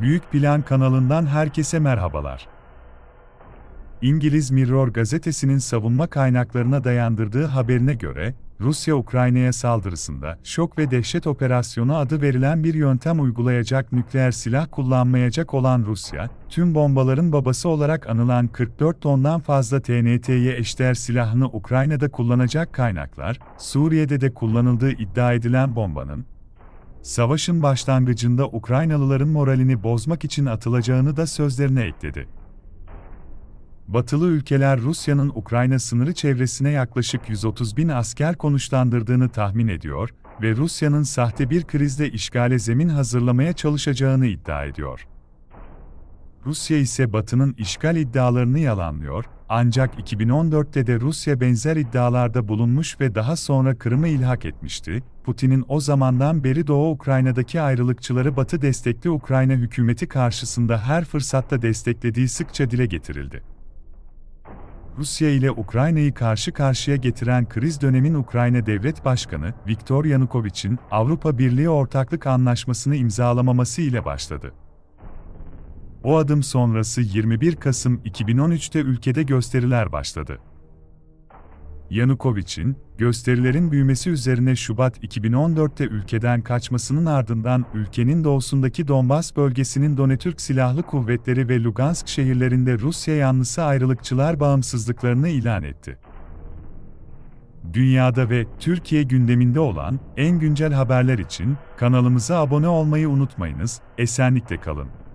Büyük Plan kanalından herkese merhabalar. İngiliz Mirror gazetesinin savunma kaynaklarına dayandırdığı haberine göre, Rusya Ukrayna'ya saldırısında şok ve dehşet operasyonu adı verilen bir yöntem uygulayacak nükleer silah kullanmayacak olan Rusya, tüm bombaların babası olarak anılan 44 tondan fazla TNT'ye eşdeğer silahını Ukrayna'da kullanacak kaynaklar, Suriye'de de kullanıldığı iddia edilen bombanın, savaşın başlangıcında Ukraynalıların moralini bozmak için atılacağını da sözlerine ekledi. Batılı ülkeler Rusya'nın Ukrayna sınırı çevresine yaklaşık 130 bin asker konuşlandırdığını tahmin ediyor ve Rusya'nın sahte bir krizde işgale zemin hazırlamaya çalışacağını iddia ediyor. Rusya ise Batı'nın işgal iddialarını yalanlıyor, ancak 2014'te de Rusya benzer iddialarda bulunmuş ve daha sonra Kırım'ı ilhak etmişti. Putin'in o zamandan beri Doğu Ukrayna'daki ayrılıkçıları Batı destekli Ukrayna hükümeti karşısında her fırsatta desteklediği sıkça dile getirildi. Rusya ile Ukrayna'yı karşı karşıya getiren kriz dönemin Ukrayna Devlet Başkanı Viktor Yanukovych'in Avrupa Birliği Ortaklık Anlaşması'nı imzalamaması ile başladı. O adım sonrası 21 Kasım 2013'te ülkede gösteriler başladı. Yanukovic'in, gösterilerin büyümesi üzerine Şubat 2014'te ülkeden kaçmasının ardından ülkenin doğusundaki Donbas bölgesinin Donetürk Silahlı Kuvvetleri ve Lugansk şehirlerinde Rusya yanlısı ayrılıkçılar bağımsızlıklarını ilan etti. Dünyada ve Türkiye gündeminde olan en güncel haberler için kanalımıza abone olmayı unutmayınız, esenlikle kalın.